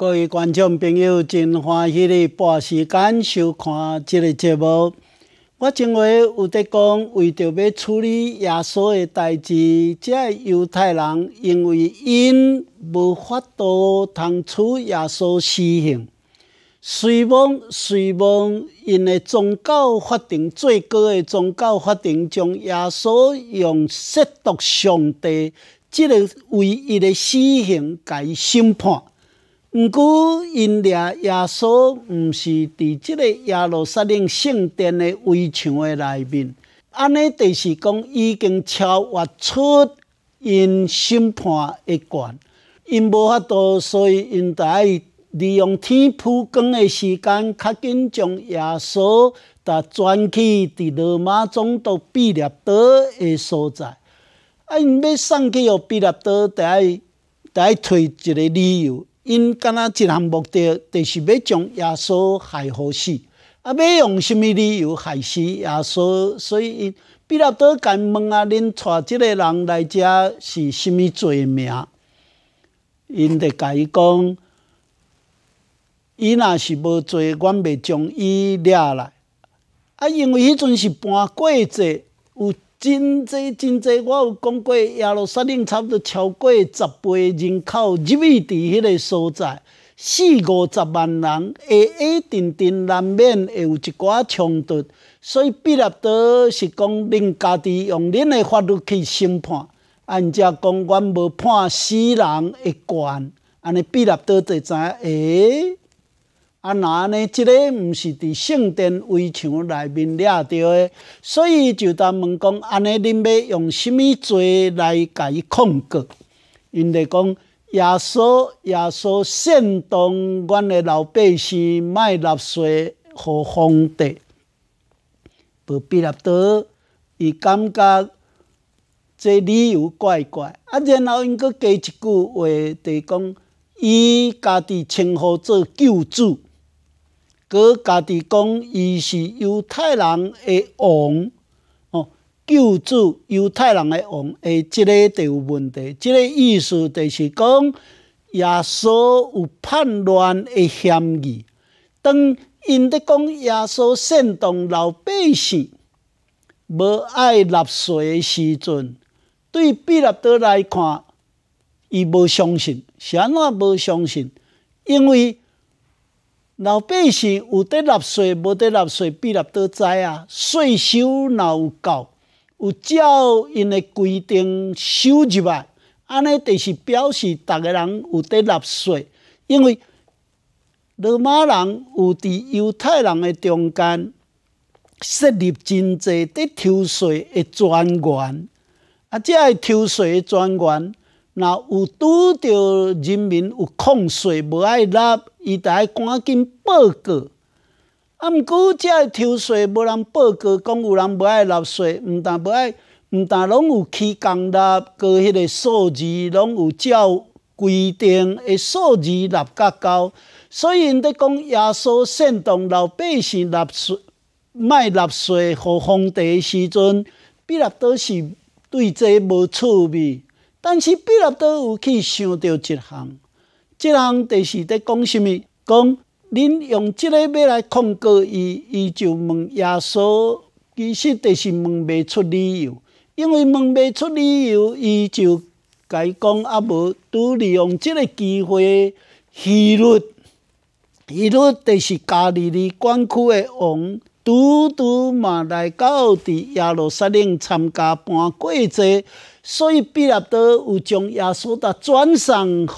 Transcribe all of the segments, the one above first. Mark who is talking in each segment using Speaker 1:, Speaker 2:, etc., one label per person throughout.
Speaker 1: 各位观众朋友，真欢喜哩！半时间收看这个节目。我认话有在讲，为着要处理耶稣的代志，这犹太人因为因无法度通处耶稣死刑，随望随望，因的宗教法庭最高的宗教法庭将耶稣用亵渎上帝这个唯一的死刑改审判。毋过，因掠亚索毋是伫即个耶路撒冷圣殿的围墙的内面，安尼就是讲已经超越出因审判的权，因无法度，所以因得爱利用天普光的时间，较紧将亚索呾转去伫罗马总督比立岛的所在。啊，因欲送去予比立岛，得爱得爱推一个理由。因干那一项目的，就是要将耶稣害死，啊，要用什么理由害死耶稣？所以彼多甲敢问啊，恁带即个人来遮是什么罪名？因就讲，伊若是无罪，阮袂将伊掠来。啊，因为迄阵是搬鬼节有。真侪真侪，我有讲过，亚罗山岭差不多超过十倍人口，入去伫迄个所在四五十万人，下下定定难免会有一寡冲突，所以毕立多是讲，恁家己用恁的法律去审判，按遮讲，阮无判死人一关，安尼毕立多就知影诶。啊！那呢，即个毋是伫圣殿围墙内面掠着诶，所以就当问讲，安尼恁要用虾物罪来甲伊控告？因着讲，耶稣耶稣圣动阮诶老百姓卖纳税和皇帝，不必要得，伊感觉这理由怪怪。啊，然后因佫加一句话，就讲伊家己称呼做救主。个家己讲，伊是犹太人诶王，哦，救助犹太人诶王，诶，即个就有问题，即个意思就是讲，耶稣有叛乱诶嫌疑。当因在讲耶稣煽动老百姓，无爱纳税诶时阵，对比得岛来看，伊无相信，啥物无相信，因为。老百姓有得纳税，无得纳税必然多灾啊！税收若有够，有照因的规定收入来，安尼就是表示逐个人有得纳税。因为罗马人有伫犹太人的中间设立真济得抽税的专员，啊，这系抽税的专员那有拄到人民有控税无爱纳，伊爱赶紧报告。啊，毋过个抽税无人报告，讲有人无爱纳税，毋但无爱，毋但拢有起降纳过迄个数字，拢有照规定的数字纳较高。所以，因在讲耶稣圣动老百姓纳税、卖纳税互皇帝时阵，毕纳都是对这无趣味。但是比得都有去想到一项，这项就是在讲什么？讲恁用即个要来控告伊，伊就问耶稣，其实就是问袂出理由，因为问袂出理由，伊就甲伊讲啊，无，拄利用即个机会，希律，希律就是家里的管区的王，拄拄嘛来到伫亚罗撒冷参加搬过节。所以比拿多有将耶稣达转送给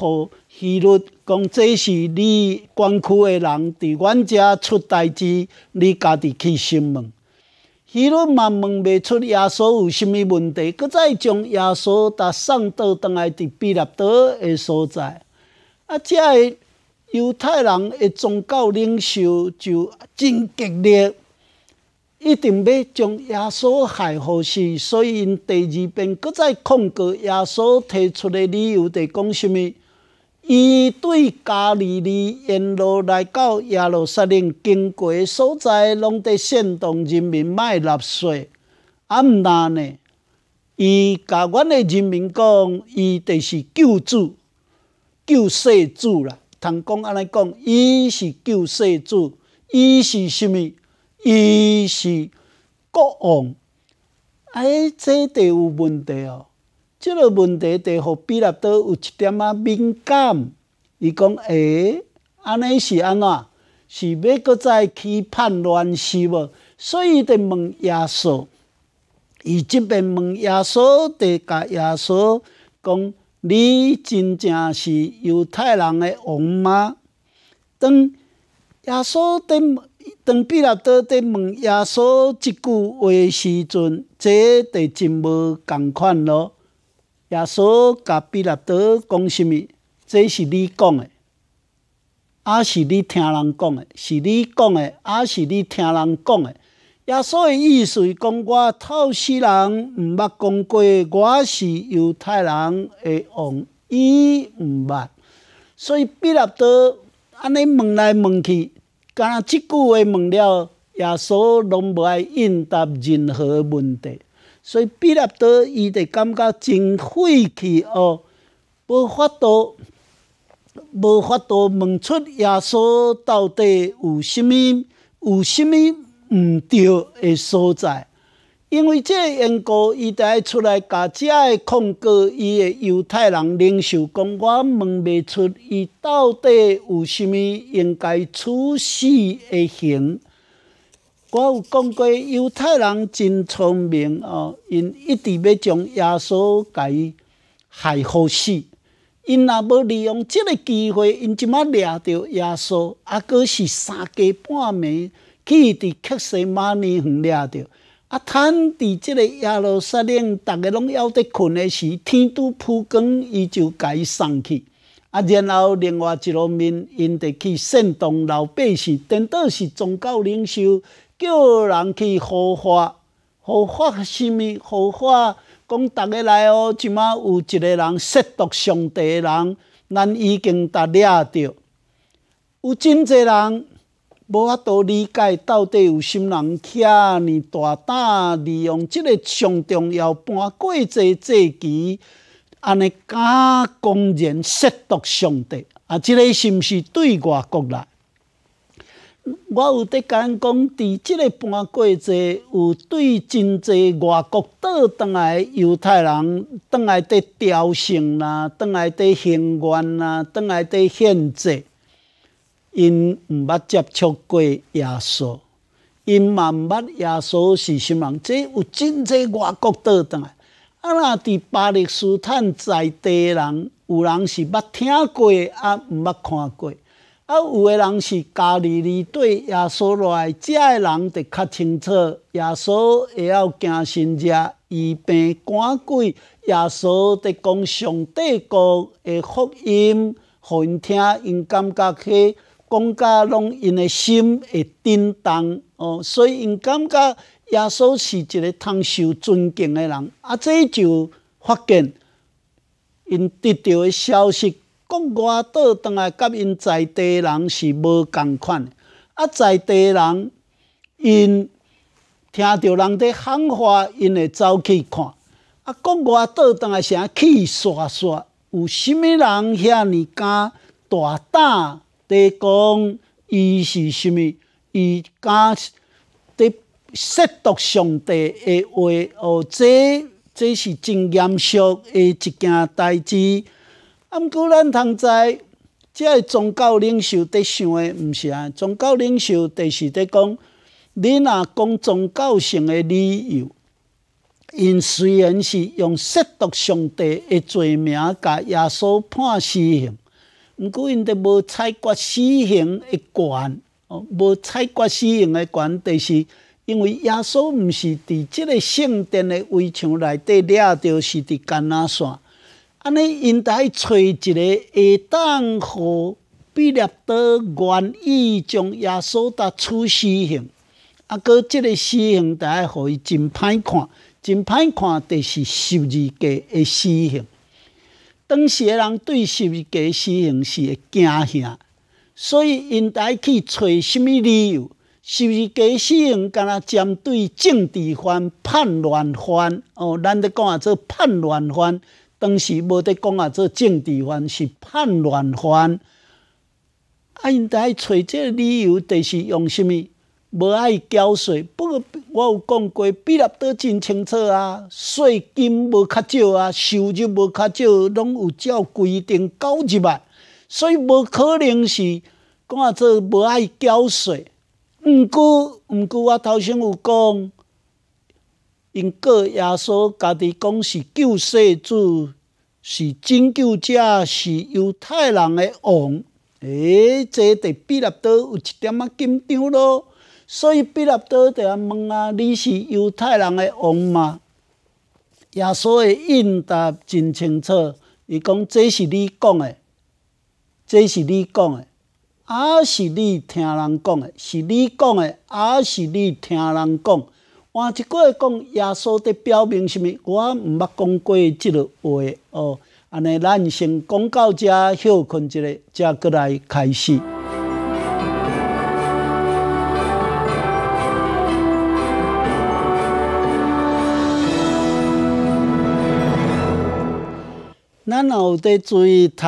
Speaker 1: 希律，讲这是你管区的人在阮遮出代志，你家己去询问。希律嘛问未出耶稣有甚物问题，搁再将耶稣达送到当来伫比拿多的所在。啊，犹太人的宗教领袖就真激烈一定要将耶稣害死，所以因第二遍搁再控告耶稣提出的理由，在讲什么？伊对加利利沿路来到耶路撒冷经过所在，拢在煽动人民卖纳税。啊，毋那呢？伊甲阮的人民讲，伊就是救主、救世主啦。通讲安尼讲，伊是救世主，伊是甚物？伊是国王，哎，这地有问题哦，这个问题地互比拉多有一点啊敏感。伊讲，哎，安尼是安怎？是要搁再起叛乱是无？所以，地问耶稣。伊即边问耶稣，地甲耶稣讲，你真正是犹太人诶王吗？当耶稣等。当毕拉多在问耶稣即句话诶时阵，这就真无共款咯。耶稣甲毕拉多讲什物？这是你讲的，还是你听人讲的？是你讲的，还是你听人讲的？耶稣的意思讲，我透世人毋捌讲过，我是犹太人的王，伊毋捌。所以毕拉多安尼问来问去。敢若即句话问了，耶稣拢无爱应答任何问题，所以彼得多，伊就感觉真晦气哦，无法度，无法度问出耶稣到底有啥物，有啥物毋对的所在。因为这因哥伊在出来，甲遮个控告伊个犹太人领袖，讲我问未出伊到底有啥物应该处死的刑。我有讲过犹太人真聪明哦，因一直要将耶稣甲伊害好死。因若无利用即个机会，因即马掠着耶稣，抑佫是三更半暝去伫克西马尼园掠着。啊！趁伫即个亚罗撒冷，逐个拢抑伫困诶时，天都破光，伊就该送去。啊，然后另外一面，因得去煽动老百姓，等到是宗教领袖叫人去护法，护法什物护法，讲逐个来哦，即马有一个人亵渎上帝诶人，咱已经达掠着，有真济人。无法度理解到底有心人徛呢大胆利用即个上重要搬过座坐期，安尼敢公然亵渎上帝啊！即个是毋是对外国人？我有得因讲伫即个搬过座有对真侪外国倒转来犹太人倒来伫朝圣啦，倒来伫行愿啦，倒来伫献祭。因毋捌接触过耶稣，因嘛毋捌耶稣是啥人？即有真济外国倒等来。啊，若伫巴勒斯坦在地人，有人是捌听过，啊毋捌看过，啊有个人是家里里对耶稣来遮个人，就较清楚。耶稣会晓行神迹，医病赶鬼。耶稣在讲上帝国的福音，互因听，因感觉起。讲甲拢因诶心会震动哦，所以因感觉耶稣是一个通受尊敬的人啊。这就发现因得到的消息，国外倒当来甲因在地人是无共款啊。在地人因听到人的喊话，因会走去看啊。国外倒当个声气刷刷，有啥物人遐尼敢大胆？在讲伊是啥物，伊加伫亵渎上帝的话，哦，这这是真严肃的一件代志。啊，毋过咱通知，即个宗教领袖伫想的毋是安，宗教领袖的是在讲，你若讲宗教性的理由，因虽然是用亵渎上帝的罪名，甲耶稣判死刑。毋过因着无采割死刑的关，哦，无采割死刑的关，但是因为耶稣毋是伫即个圣殿的围墙内底掠着是伫橄那山，安尼因在找一个下当互比彼得愿意将耶稣搭处死刑，啊，搁即个死刑台，互伊真歹看，真歹看，但是十字架的死刑。当时诶人对是不是假私刑是惊吓，所以因爱去找什么理由？是不是假私刑？敢若针对政治犯、叛乱犯？哦，咱咧讲啊做叛乱犯，当时无伫讲啊做政治犯，是叛乱犯。啊，因爱找即个理由，就是用啥物？无爱缴税。不过我有讲过，毕纳德真清楚啊，税金无较少啊，收入无较少，拢有照规定交入来，所以无可能是讲啊，做无爱缴税。毋过毋过，我头先有讲，因个耶稣家己讲是救世主，是拯救者，是犹太人的王。诶，即伫毕纳德有一点仔紧张咯。所以比得多就要问啊：“你是犹太人的王吗？”耶稣的应答真清楚，伊讲：“这是你讲的，这是你讲的，啊是你听人讲的？是你讲的，啊是你听人讲？”换一句话讲，耶稣在表明什物？我毋捌讲过即个话哦。安尼，咱先讲到遮，休困一下，则过来开始。我有在注意读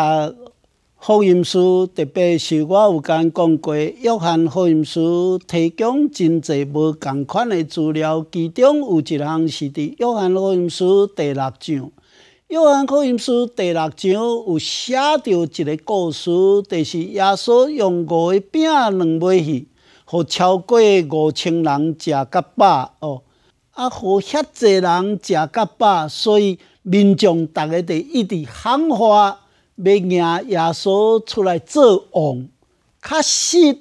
Speaker 1: 福音书，特别是我有间讲过《约翰福音书》提供真侪无共款的资料，其中有一项是伫《约翰福音书》第六章，《约翰福音书》第六章有写著一个故事，就是耶稣用五个饼两杯鱼，互超过五千人食甲饱哦，啊，互遐侪人食甲饱，所以。民众逐个伫一直喊话，要亚亚索出来做王，确实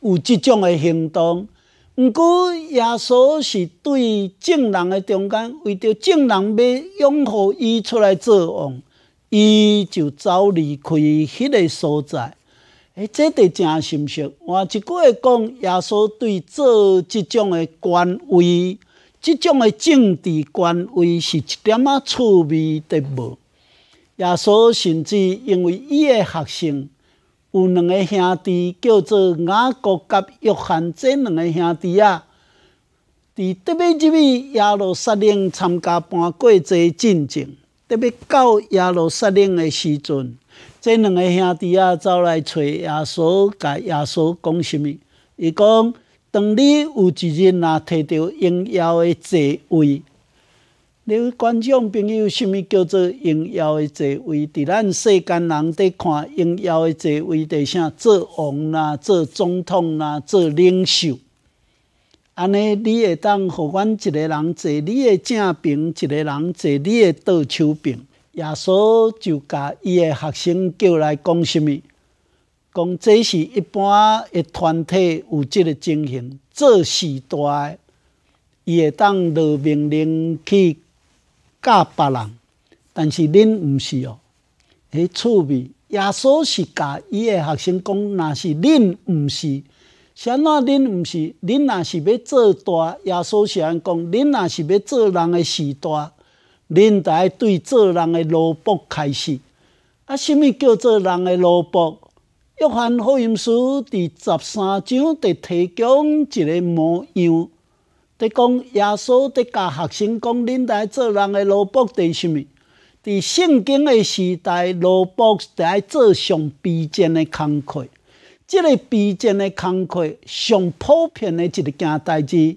Speaker 1: 有即种的行动。毋过，亚索是对众人诶中间，为着众人要拥护伊出来做王，伊就早离开迄个所在。哎，这得真心换我即话讲亚索对做即种诶官位。即种诶政治权威是一点仔趣味都无。耶稣甚至因为伊诶学生有两个兄弟，叫做雅各甲约翰，这两个兄弟啊，伫得要一位耶路撒冷参加办过侪战争，得要到耶路撒冷诶时阵，这两个兄弟啊走来找耶稣，甲耶稣讲什么？伊讲。当你有一日若摕到荣耀的座位，你观众朋友，什物叫做荣耀的座位？伫咱世间人伫看荣耀的座位，就像做王啦、做总统啦、做领袖。安尼，你会当互阮一个人坐，你会正平一个人坐，你会倒手平。耶稣就把伊的学生叫来讲什物？讲这是一般诶团体有即个情形，做事大，伊会当落命令去教别人，但是恁毋是哦。迄趣味，耶稣是教伊诶学生讲，若是恁毋是。啥怎恁毋是？恁若是要做大，耶稣是安讲？恁若是要做人诶时大，恁得对做人的萝卜开始。啊，啥物叫做人诶萝卜？约翰福音书第十三章伫提供一个模样，伫讲耶稣伫教学生讲：，恁来做人诶萝卜伫啥物？伫圣经诶时代，劳碌伫做上卑贱诶工课。即个卑贱诶工课，上普遍的一件代志，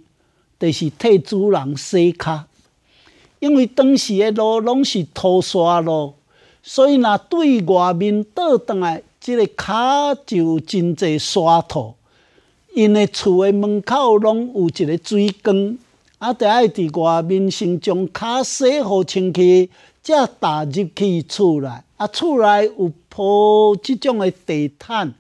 Speaker 1: 就是替主人洗脚。因为当时诶路拢是土沙路，所以若对外面倒转来。即个脚就真侪沙土，因个厝个门口拢有一个水缸，啊，得爱伫外面先将脚洗好清气，才踏入去厝内。啊，厝内有铺即种个地毯。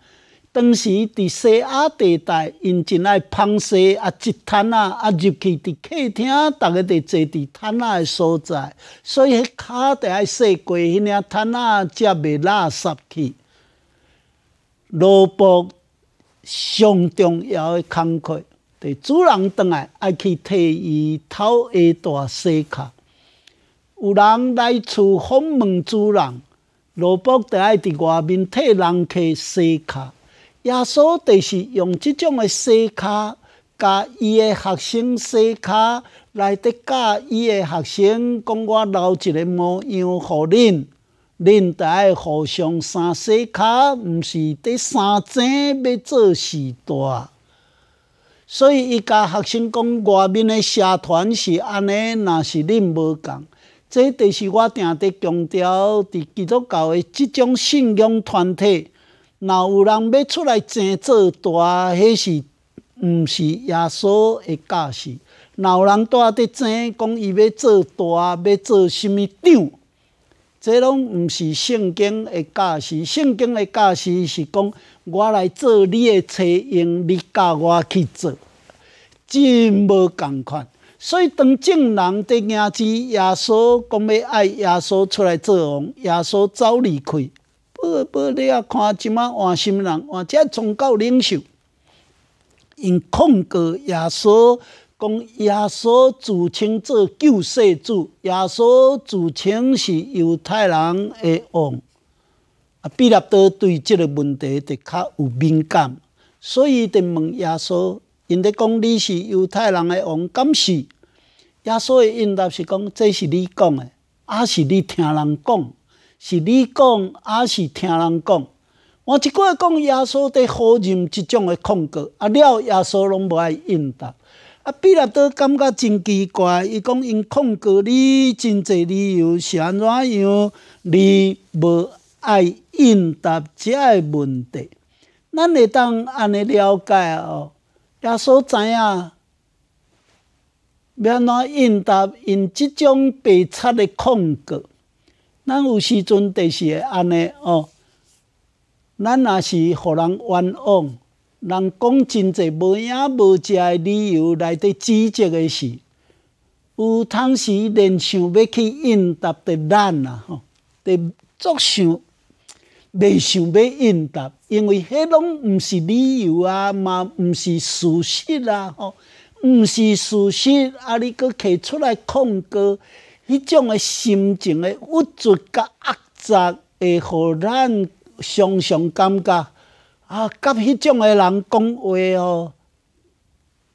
Speaker 1: 当时伫西亚地带，因真爱放洗啊，一毯啊，啊，入去伫客厅，逐个伫坐伫毯啊个所在，所以脚得爱洗过，迄领毯啊才袂垃圾去。罗卜上重要嘅工课，对主人倒来爱去替伊讨下大西卡。有人来厝访问主人，罗卜就爱伫外面替人客西卡。耶稣第是用即种诶西卡，甲伊诶学生西卡来得教伊诶学生，讲我留一个模样，互恁。恁台互相三洗脚，毋是伫三者要做是大，所以伊甲学生讲外面的社团是安尼，那是恁无共。这就是我定伫强调，伫基督教的即种信仰团体，若有人要出来争做大，迄是毋是耶稣的教示？若有人在伫争讲伊要做大，要做甚物长？这拢毋是圣经的教示，圣经的教示是讲我来做你的车，用你教我去做，真无共款。所以当众人伫惊之，耶稣，讲要爱耶稣出来做王，耶稣早离开。不不，你啊看，即马换什么人？换即忠教领袖，用控告耶稣。讲耶稣自称做救世主，耶稣自称是犹太人的王。啊，比彼得对即个问题就较有敏感，所以就问耶稣：，因伫讲你是犹太人的王，敢是？耶稣的应答是讲：，这是你讲的，还是你听人讲？是你讲，还是听人讲？我即过讲耶稣在否认即种的控告，啊了，耶稣拢无爱应答。啊，比拉多感觉真奇怪，伊讲因控告你真侪理由是安怎样，你无爱应答这个问题。咱会当安尼了解哦，也所知啊，要哪应答因即种白差的控告，咱有时阵就是会安尼哦，咱若是互人冤枉。人讲真侪无影无食的理由来底指责的是，有当时连想要去应答的难啊，伫作想，未想要应答，因为迄拢毋是理由啊，嘛毋是事实啊，吼，毋是事实，啊，你个提出来控告，迄种的心情的郁卒甲恶杂，会互咱常常感觉。啊，甲迄种诶人讲话哦，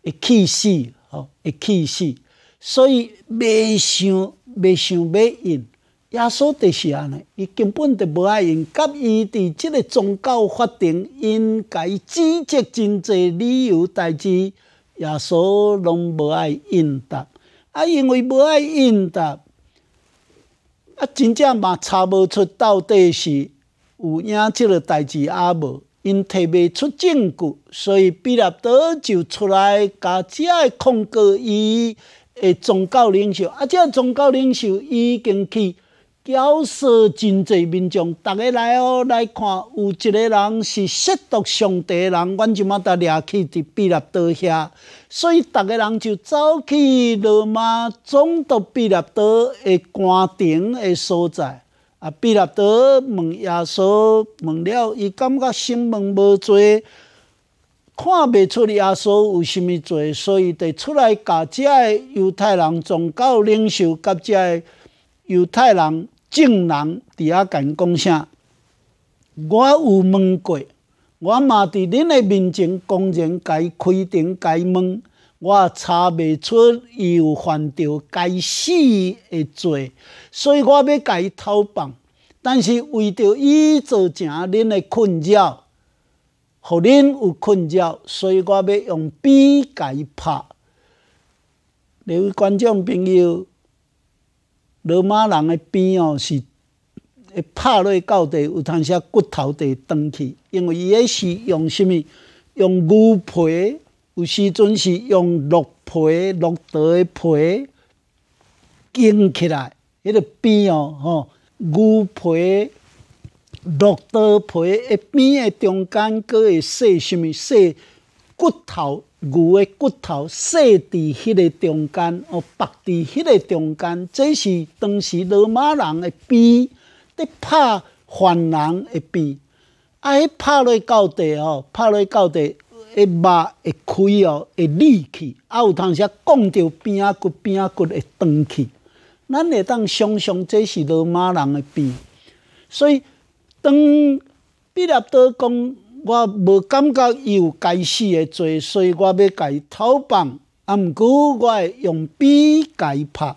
Speaker 1: 会气死哦，会气死。所以未想、未想、欲应。耶稣著是安尼，伊根本著无爱应。甲伊伫即个宗教法庭，应该指责真侪理由代志，耶稣拢无爱应答。啊，因为无爱应答，啊，真正嘛查无出到底是有影即个代志阿无？因提袂出证据，所以毕达德就出来，甲遮爱控告伊诶宗教领袖。啊，这宗教领袖已经去交涉真侪民众，逐个来哦来看，有一个人是亵渎上帝的人，阮就嘛在掠去伫毕达德遐，所以逐个人就走去罗马总督毕达德诶官场诶所在。啊！彼多问耶稣，问了，伊感觉心问无济，看袂出你耶稣有甚物做，所以伫出来，甲遮个犹太人宗教领袖，甲遮个犹太人证人，伫遐共讲啥。我有问过，我嘛伫恁的面前公然伊开庭伊问。我查袂出伊有犯着该死的罪，所以我要甲伊偷放。但是为着伊造成恁的困扰，互恁有困扰，所以我要用鞭甲伊拍。两位观众朋友，罗马人的鞭哦是会拍落到地，有通些骨头地断去，因为伊也是用什物？用牛皮。有时阵是用鹿皮、鹿刀的皮经起来，迄个边哦吼，牛皮、鹿刀皮的边的中间佫会碎，什物碎骨头？牛的骨头碎伫迄个中间，哦，白伫迄个中间。这是当时罗马人的边伫拍犯人的边。啊，拍落到底哦，拍落到底。会麻会开哦，会裂去，啊有通时讲着边啊骨边啊骨会断去，咱会当想象这是罗马人的病。所以当毕拉德讲，我无感觉伊有该死的罪，所以我要改偷棒，啊毋过我会用笔伊拍，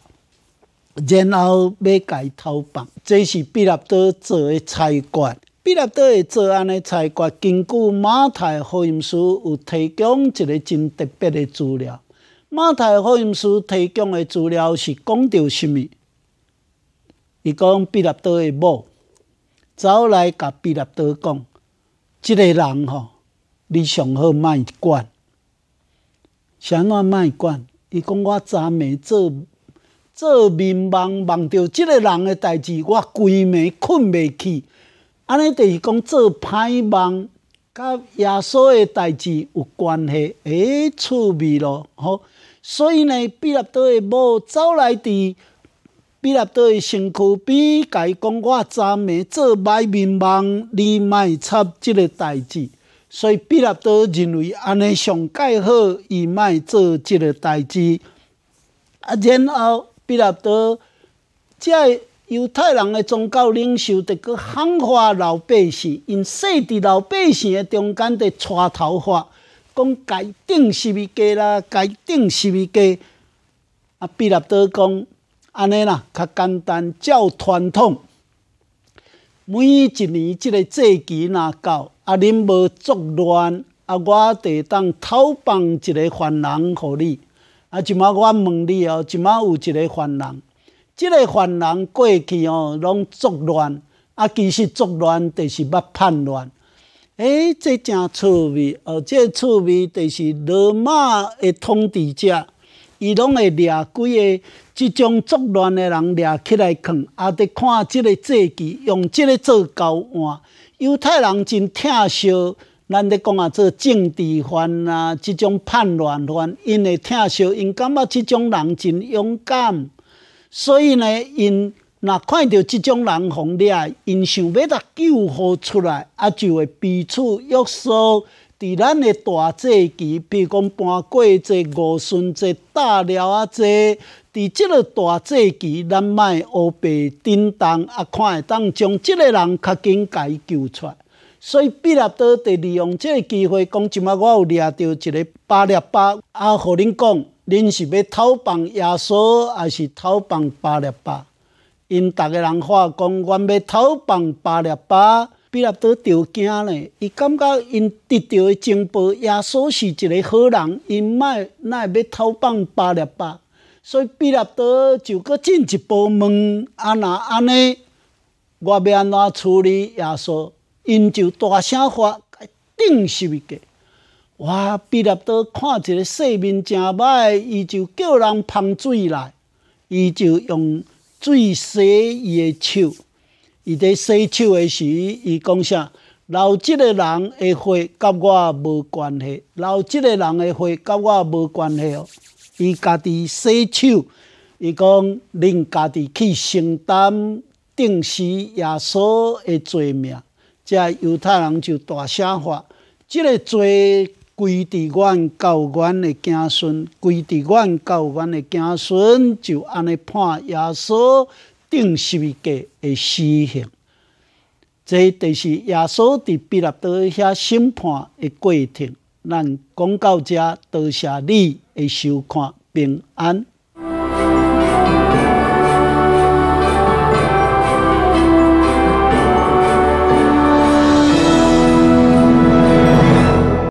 Speaker 1: 然后要伊偷棒，这是毕拉德做的菜馆。毕拉多的作案的裁决，根据马太福音书有提供一个真特别的资料。马太福音书提供的资料是讲到什物？伊讲毕拉多的某走来甲毕拉多讲，即个人吼，你上好卖管。谁哪卖管？伊讲我昨暝做做眠梦，梦到即个人的代志，我规暝困袂去。安尼著是讲做歹梦，甲耶稣诶代志有关系，诶趣味咯，吼，所以呢，比得多诶某走来伫比得多诶身躯边，甲伊讲我昨暝做歹眠梦，你卖插即个代志。所以比得多认为安尼上介好，伊卖做即个代志。啊，然后彼得多即。犹太人的宗教领袖得阁喊化老百姓，因设伫老百姓的中间得带头发，讲该定是咪加啦，该定是咪加。啊，毕立德讲安尼啦，较简单，较传统。每一年即个节期若到，啊，恁无作乱，啊，我得当头放一个犯人互汝。啊，即满我问汝哦，即满有一个犯人。即个犯人过去哦，拢作乱，啊，其实作乱就是捌叛乱。诶，这真趣味，而这趣味就是罗马的统治者，伊拢会掠几个即种作乱的人掠起来看，也得看即个阶级用即个做交换。犹太人真疼惜，咱咧讲啊，做政治犯啊，即种叛乱犯，因会疼惜，因感觉即种人真勇敢。所以呢，因若看到即种人犯，了因想要搭救护出来，啊就会彼此约束。伫咱的大祭期，比如讲搬过节、五顺节、大了啊节，伫即个大祭期，咱卖乌白叮当，啊看会当将即个人较紧解救出来。所以毕立德在利用即个机会，讲即马我有抓到一个八粒八，啊互恁讲。恁是要偷放耶稣，还是偷放巴列巴？因逐个人话讲，阮要偷放巴列巴，毕拉多就惊呢。伊感觉因得到的情报，耶稣是一个好人，因卖那要偷放巴列巴，所以毕拉多就搁进一步问啊，那安尼，我要安怎处理耶稣？因就大声话，一定是一过。我毕立多看一个世面正歹，伊就叫人捧水来，伊就用水洗伊的手。伊在洗手的时，伊讲啥？老即个人的血甲我无关系，老即个人的血甲我无关系哦。伊家己洗手，伊讲令家己去承担定时耶稣的罪名。遮犹太人就大声话，即个罪。归伫阮教员的子孙，归伫阮教员的子孙，就安尼判耶稣定十字架的死刑。这就是耶稣伫伯拉多遐审判的过程。咱讲到遮，多谢你，的收看，平安。